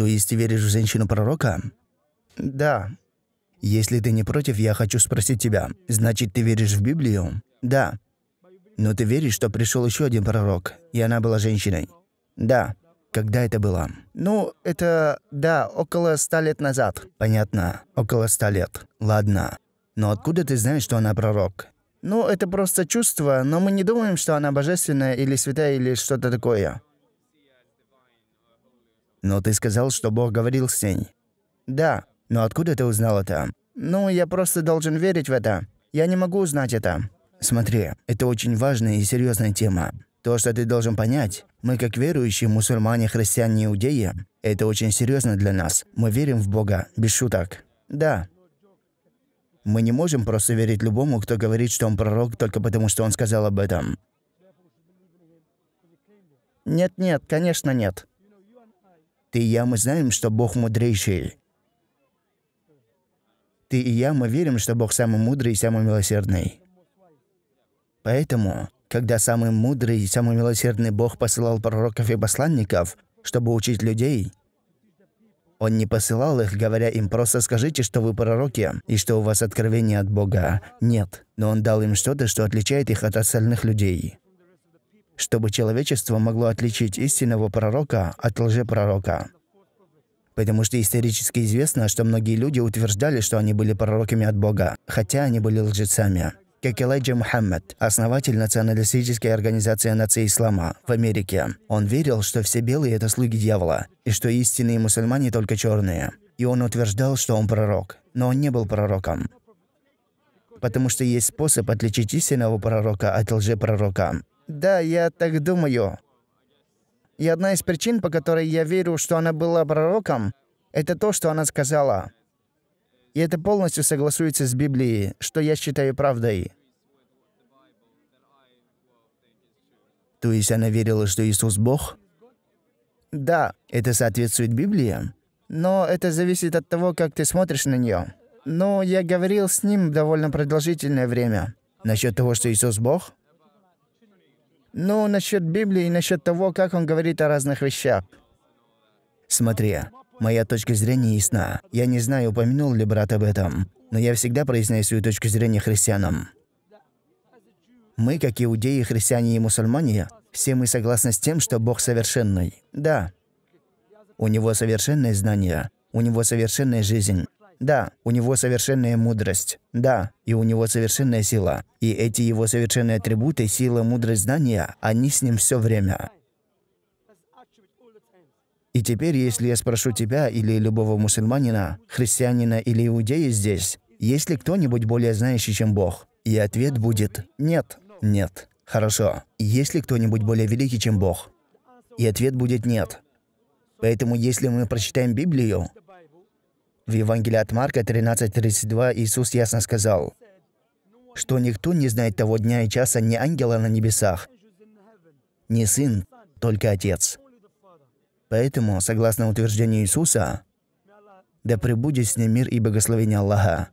То есть веришь в женщину-пророка? Да. Если ты не против, я хочу спросить тебя. Значит, ты веришь в Библию? Да. Но ты веришь, что пришел еще один пророк, и она была женщиной? Да. Когда это было? Ну, это... да, около ста лет назад. Понятно. Около ста лет. Ладно. Но откуда ты знаешь, что она пророк? Ну, это просто чувство, но мы не думаем, что она божественная или святая или что-то такое. «Но ты сказал, что Бог говорил с ней». «Да. Но откуда ты узнал это?» «Ну, я просто должен верить в это. Я не могу узнать это». «Смотри, это очень важная и серьезная тема. То, что ты должен понять, мы как верующие мусульмане, христиане, иудеи, это очень серьезно для нас. Мы верим в Бога, без шуток. Да. Мы не можем просто верить любому, кто говорит, что он пророк, только потому, что он сказал об этом. Нет-нет, конечно нет. Ты и я, мы знаем, что Бог мудрейший. Ты и я, мы верим, что Бог самый мудрый и самый милосердный. Поэтому, когда самый мудрый и самый милосердный Бог посылал пророков и посланников, чтобы учить людей, Он не посылал их, говоря им просто «скажите, что вы пророки и что у вас откровение от Бога». Нет, но Он дал им что-то, что отличает их от остальных людей чтобы человечество могло отличить истинного пророка от лжепророка. Потому что исторически известно, что многие люди утверждали, что они были пророками от Бога, хотя они были лжецами. Как Элайджа Мухаммед, основатель националистической организации «Нация Ислама» в Америке. Он верил, что все белые – это слуги дьявола, и что истинные мусульмане только черные. И он утверждал, что он пророк. Но он не был пророком потому что есть способ отличить истинного пророка от лжепророка. Да, я так думаю. И одна из причин, по которой я верю, что она была пророком, это то, что она сказала. И это полностью согласуется с Библией, что я считаю правдой. То есть она верила, что Иисус Бог? Да, это соответствует Библии. Но это зависит от того, как ты смотришь на нее. Но я говорил с ним довольно продолжительное время. Насчет того, что Иисус Бог? Ну, насчет Библии и насчет того, как он говорит о разных вещах. Смотри, моя точка зрения ясна. Я не знаю, упомянул ли брат об этом, но я всегда проясняю свою точку зрения христианам. Мы, как иудеи, христиане и мусульмане, все мы согласны с тем, что Бог совершенный. Да. У него совершенное знание, у него совершенная жизнь, да, у него совершенная мудрость. Да, и у него совершенная сила. И эти его совершенные атрибуты, сила, мудрость, знания, они с ним все время. И теперь, если я спрошу тебя или любого мусульманина, христианина или иудея здесь, есть ли кто-нибудь более знающий, чем Бог? И ответ будет «нет». Нет. Хорошо. Есть ли кто-нибудь более великий, чем Бог? И ответ будет «нет». Поэтому, если мы прочитаем Библию, в Евангелии от Марка 13.32 Иисус ясно сказал, что никто не знает того дня и часа ни ангела на небесах, ни сын, только отец. Поэтому, согласно утверждению Иисуса, да пребудет с ним мир и благословение Аллаха.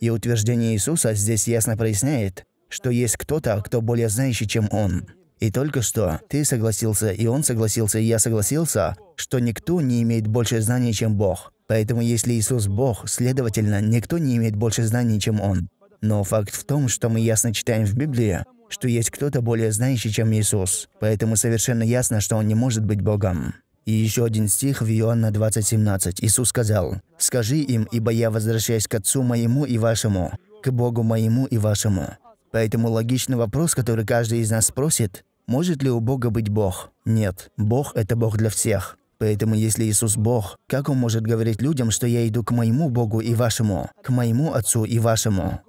И утверждение Иисуса здесь ясно проясняет, что есть кто-то, кто более знающий, чем Он. И только что ты согласился, и он согласился, и я согласился, что никто не имеет больше знаний, чем Бог. Поэтому если Иисус Бог, следовательно, никто не имеет больше знаний, чем Он. Но факт в том, что мы ясно читаем в Библии, что есть кто-то более знающий, чем Иисус. Поэтому совершенно ясно, что Он не может быть Богом. И еще один стих в Иоанна 20:17. Иисус сказал, «Скажи им, ибо я возвращаюсь к Отцу моему и вашему, к Богу моему и вашему». Поэтому логичный вопрос, который каждый из нас спросит, может ли у Бога быть Бог? Нет. Бог – это Бог для всех. Поэтому если Иисус Бог, как Он может говорить людям, что я иду к моему Богу и вашему, к моему Отцу и вашему?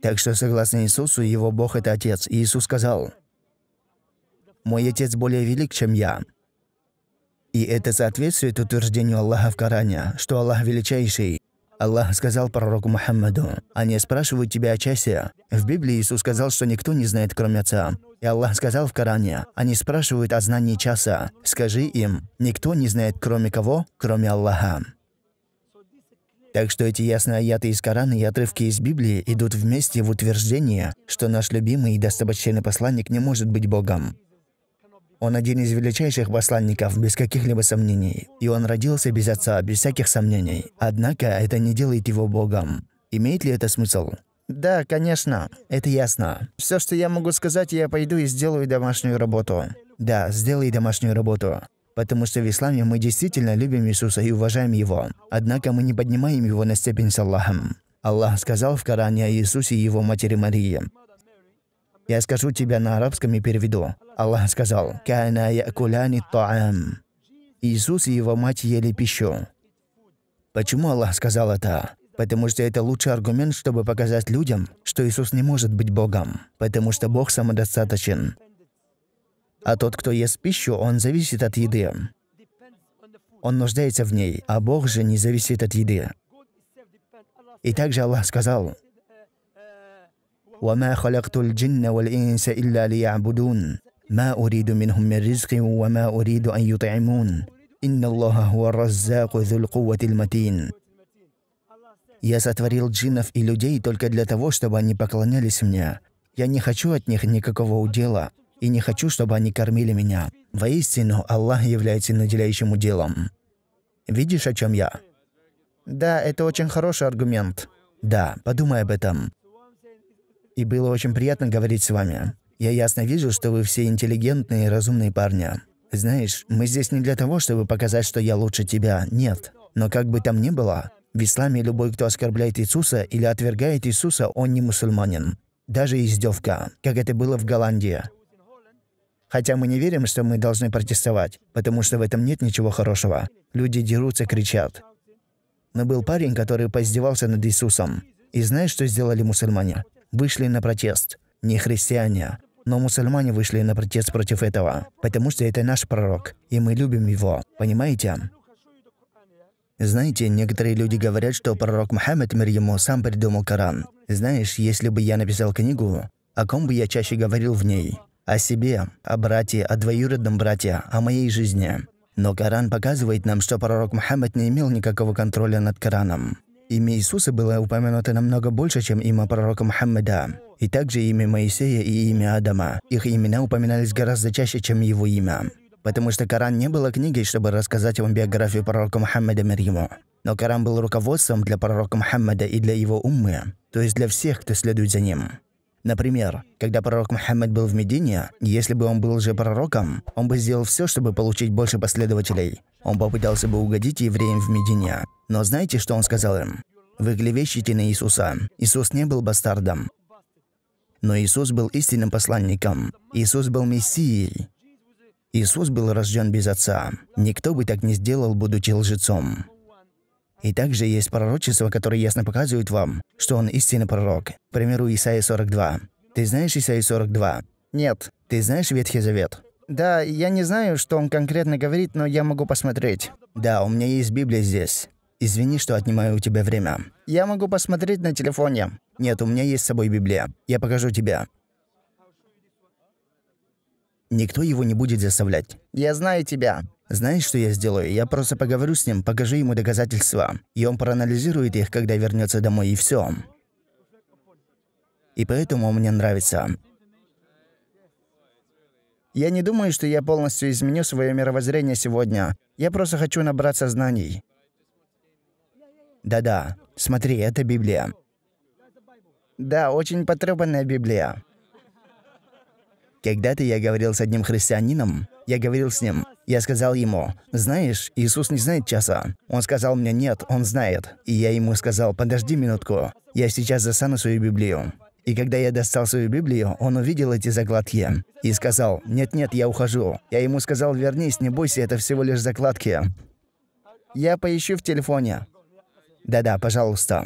Так что, согласно Иисусу, Его Бог – это Отец. И Иисус сказал, «Мой Отец более велик, чем я». И это соответствует утверждению Аллаха в Коране, что Аллах величайший, Аллах сказал пророку Мухаммаду, «Они спрашивают тебя о часе». В Библии Иисус сказал, что никто не знает, кроме Отца. И Аллах сказал в Коране, «Они спрашивают о знании часа. Скажи им, никто не знает, кроме кого, кроме Аллаха». Так что эти ясные аяты из Корана и отрывки из Библии идут вместе в утверждение, что наш любимый и достопочтенный посланник не может быть Богом. Он один из величайших посланников, без каких-либо сомнений. И он родился без отца, без всяких сомнений. Однако это не делает его богом. Имеет ли это смысл? Да, конечно, это ясно. Все, что я могу сказать, я пойду и сделаю домашнюю работу. Да, сделай домашнюю работу. Потому что в исламе мы действительно любим Иисуса и уважаем Его. Однако мы не поднимаем Его на степень с Аллахом. Аллах сказал в Коране о Иисусе и Его матери Марии. Я скажу тебе на арабском и переведу. Аллах сказал, «Кана якуляни таам». Иисус и его мать ели пищу. Почему Аллах сказал это? Потому что это лучший аргумент, чтобы показать людям, что Иисус не может быть Богом, потому что Бог самодостаточен. А тот, кто ест пищу, он зависит от еды. Он нуждается в ней, а Бог же не зависит от еды. И также Аллах сказал, وما خلقت الجن والإنس إلا ليعبدون ما أريد منهم من رزق وما أريد أن يطعمون إن الله هو الرزاق ذو القوة المتين Я сотворил джиннов и людей только для того, чтобы они поклонялись мне. Я не хочу от них никакого удела, и не хочу, чтобы они кормили меня. Воистину, Аллах является наделяющим уделом. Видишь, о чем я? Да, это очень хороший аргумент. Да, подумай об этом и было очень приятно говорить с вами. Я ясно вижу, что вы все интеллигентные и разумные парни. Знаешь, мы здесь не для того, чтобы показать, что я лучше тебя, нет. Но как бы там ни было, в исламе любой, кто оскорбляет Иисуса или отвергает Иисуса, он не мусульманин. Даже издевка, как это было в Голландии. Хотя мы не верим, что мы должны протестовать, потому что в этом нет ничего хорошего. Люди дерутся, кричат. Но был парень, который поиздевался над Иисусом. И знаешь, что сделали мусульмане? вышли на протест. Не христиане, но мусульмане вышли на протест против этого, потому что это наш пророк, и мы любим его, понимаете? Знаете, некоторые люди говорят, что пророк Мухаммед, мир ему, сам придумал Коран. Знаешь, если бы я написал книгу, о ком бы я чаще говорил в ней? О себе, о брате, о двоюродном брате, о моей жизни. Но Коран показывает нам, что пророк Мухаммед не имел никакого контроля над Кораном. Имя Иисуса было упомянуто намного больше, чем имя пророка Мухаммеда, и также имя Моисея и имя Адама. Их имена упоминались гораздо чаще, чем его имя. Потому что Коран не было книгой, чтобы рассказать вам биографию пророка Мухаммеда мир ему. Но Коран был руководством для пророка Мухаммеда и для его уммы, то есть для всех, кто следует за ним. Например, когда пророк Мухаммед был в Медине, если бы он был же пророком, он бы сделал все, чтобы получить больше последователей, он попытался бы угодить евреям в Медине. Но знаете, что он сказал им? «Вы глевещите на Иисуса. Иисус не был бастардом. Но Иисус был истинным посланником. Иисус был Мессией. Иисус был рожден без отца. Никто бы так не сделал, будучи лжецом. И также есть пророчество, которое ясно показывает вам, что он истинный пророк. К примеру, Исаия 42. Ты знаешь Исаия 42? Нет. Ты знаешь Ветхий Завет? Да, я не знаю, что он конкретно говорит, но я могу посмотреть. Да, у меня есть Библия здесь. Извини, что отнимаю у тебя время. Я могу посмотреть на телефоне. Нет, у меня есть с собой Библия. Я покажу тебе. Никто его не будет заставлять. Я знаю тебя. Знаешь, что я сделаю? Я просто поговорю с ним, покажу ему доказательства. И он проанализирует их, когда вернется домой, и все. И поэтому мне нравится. Я не думаю, что я полностью изменю свое мировоззрение сегодня. Я просто хочу набраться знаний. Да-да, смотри, это Библия. Да, очень потрепанная Библия. Когда-то я говорил с одним христианином, я говорил с ним, я сказал ему, «Знаешь, Иисус не знает часа». Он сказал мне, «Нет, он знает». И я ему сказал, «Подожди минутку, я сейчас засану свою Библию». И когда я достал свою Библию, он увидел эти закладки и сказал, «Нет-нет, я ухожу». Я ему сказал, «Вернись, не бойся, это всего лишь закладки». «Я поищу в телефоне». «Да-да, пожалуйста».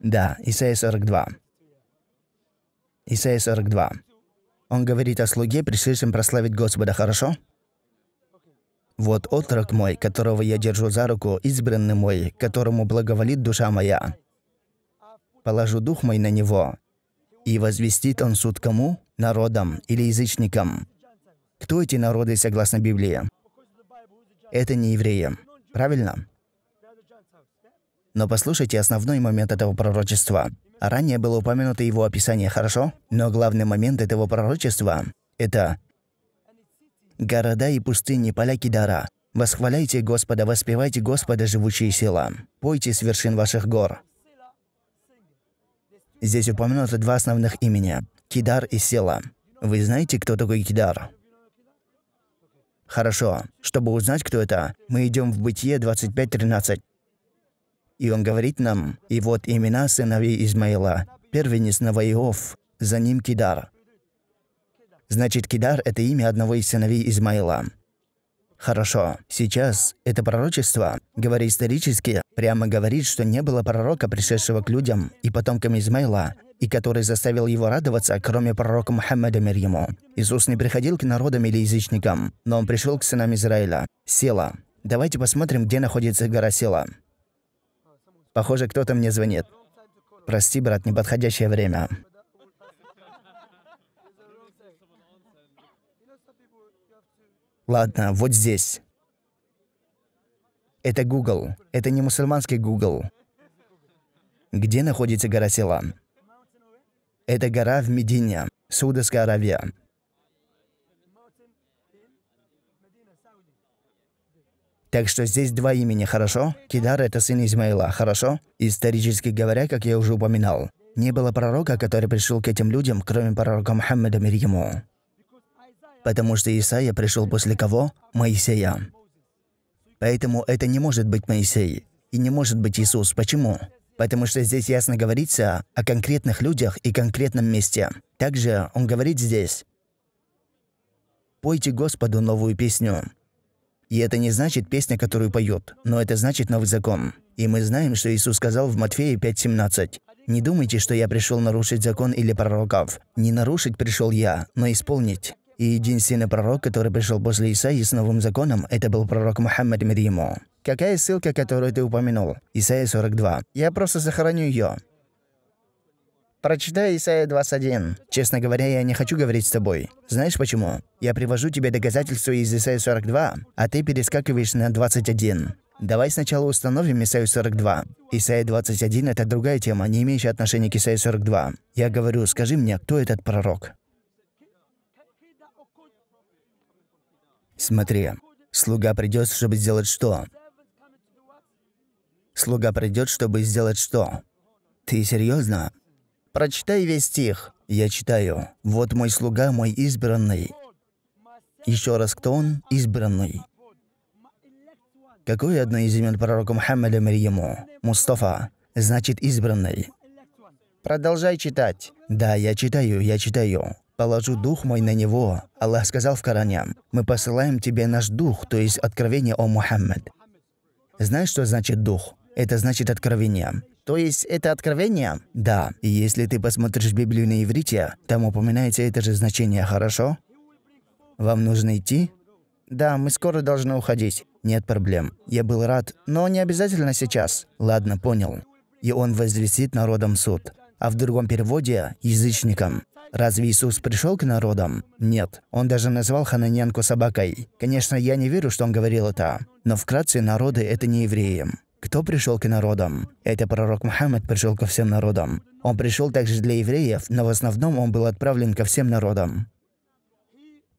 Да, Исайя 42. Исайя 42. Он говорит о слуге, пришедшем прославить Господа, хорошо? Вот отрок мой, которого я держу за руку, избранный мой, которому благоволит душа моя. Положу дух мой на него, и возвестит он суд кому? Народам или язычникам. Кто эти народы, согласно Библии? Это не евреи. Правильно? Но послушайте основной момент этого пророчества. Ранее было упомянуто его описание, хорошо? Но главный момент этого пророчества – это Города и пустыни, поляки дара. Восхваляйте Господа, воспевайте Господа, живучие села. Пойте с вершин ваших гор. Здесь упомянуты два основных имени – Кидар и Села. Вы знаете, кто такой Кидар? Хорошо. Чтобы узнать, кто это, мы идем в Бытие 25.13. И он говорит нам, «И вот имена сыновей Измаила, первенец Наваиов, за ним Кидар, Значит, Кидар — это имя одного из сыновей Измаила. Хорошо, сейчас это пророчество, говоря исторически, прямо говорит, что не было пророка, пришедшего к людям и потомкам Измаила, и который заставил его радоваться, кроме пророка Мухаммада мир ему. Иисус не приходил к народам или язычникам, но он пришел к сынам Израиля. Села. Давайте посмотрим, где находится гора Села. Похоже, кто-то мне звонит. Прости, брат, неподходящее время. Ладно, вот здесь. Это Google. Это не мусульманский Google. Где находится гора Силан? Это гора в Медине, Саудовская Аравия. Так что здесь два имени, хорошо? Кидар – это сын Измаила, хорошо? Исторически говоря, как я уже упоминал, не было пророка, который пришел к этим людям, кроме пророка Мухаммеда мир ему потому что Исаия пришел после кого? Моисея. Поэтому это не может быть Моисей и не может быть Иисус. Почему? Потому что здесь ясно говорится о конкретных людях и конкретном месте. Также он говорит здесь, «Пойте Господу новую песню». И это не значит песня, которую поют, но это значит новый закон. И мы знаем, что Иисус сказал в Матфея 5.17, «Не думайте, что я пришел нарушить закон или пророков. Не нарушить пришел я, но исполнить». И единственный пророк, который пришел после Исаии с новым законом, это был пророк Мухаммад мир Какая ссылка, которую ты упомянул? Исаия 42. Я просто сохраню ее. Прочитай Исаия 21. Честно говоря, я не хочу говорить с тобой. Знаешь почему? Я привожу тебе доказательства из Исаия 42, а ты перескакиваешь на 21. Давай сначала установим Исайю 42. Исаия 21 – это другая тема, не имеющая отношения к Исайе 42. Я говорю, скажи мне, кто этот пророк? Смотри, слуга придет, чтобы сделать что? Слуга придет, чтобы сделать что? Ты серьезно? Прочитай весь стих. Я читаю. Вот мой слуга, мой избранный. Еще раз, кто он? Избранный. Какое одно из имен пророка Мухаммада мир ему? Мустафа. Значит, избранный. Продолжай читать. Да, я читаю, я читаю положу дух мой на него. Аллах сказал в Коране, мы посылаем тебе наш дух, то есть откровение о Мухаммед. Знаешь, что значит дух? Это значит откровение. То есть это откровение? Да. И если ты посмотришь Библию на иврите, там упоминается это же значение, хорошо? Вам нужно идти? Да, мы скоро должны уходить. Нет проблем. Я был рад, но не обязательно сейчас. Ладно, понял. И он возвестит народом суд. А в другом переводе – язычникам. Разве Иисус пришел к народам? Нет. Он даже назвал хананянку собакой. Конечно, я не верю, что он говорил это. Но вкратце, народы – это не евреи. Кто пришел к народам? Это пророк Мухаммед пришел ко всем народам. Он пришел также для евреев, но в основном он был отправлен ко всем народам.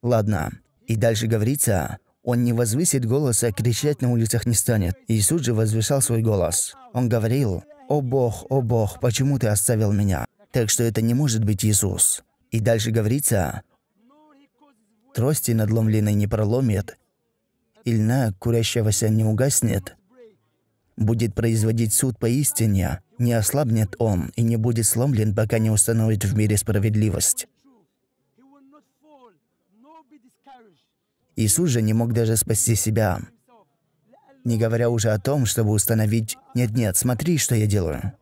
Ладно. И дальше говорится, он не возвысит голоса, а кричать на улицах не станет. Иисус же возвышал свой голос. Он говорил, «О Бог, о Бог, почему ты оставил меня?» Так что это не может быть Иисус. И дальше говорится, «Трости надломленной не проломит, и льна курящегося не угаснет. Будет производить суд поистине, не ослабнет он и не будет сломлен, пока не установит в мире справедливость». Иисус же не мог даже спасти себя. Не говоря уже о том, чтобы установить «Нет-нет, смотри, что я делаю».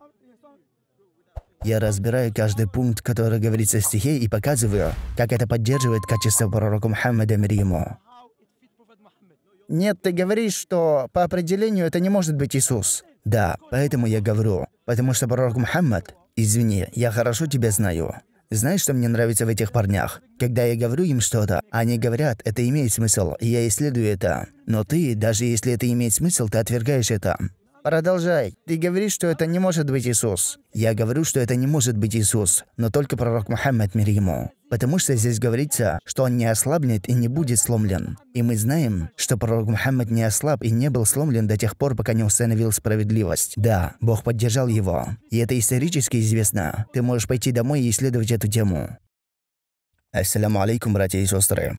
Я разбираю каждый пункт, который говорится в стихе, и показываю, как это поддерживает качество пророка Мухаммада мир ему. Нет, ты говоришь, что по определению это не может быть Иисус. Да, поэтому я говорю, потому что пророк Мухаммад, извини, я хорошо тебя знаю. Знаешь, что мне нравится в этих парнях? Когда я говорю им что-то, они говорят, это имеет смысл, и я исследую это. Но ты, даже если это имеет смысл, ты отвергаешь это. Продолжай. Ты говоришь, что это не может быть Иисус. Я говорю, что это не может быть Иисус, но только пророк Мухаммад, мир ему. Потому что здесь говорится, что он не ослабнет и не будет сломлен. И мы знаем, что пророк Мухаммад не ослаб и не был сломлен до тех пор, пока не установил справедливость. Да, Бог поддержал его. И это исторически известно. Ты можешь пойти домой и исследовать эту тему. Ассаламу алейкум, братья и сестры.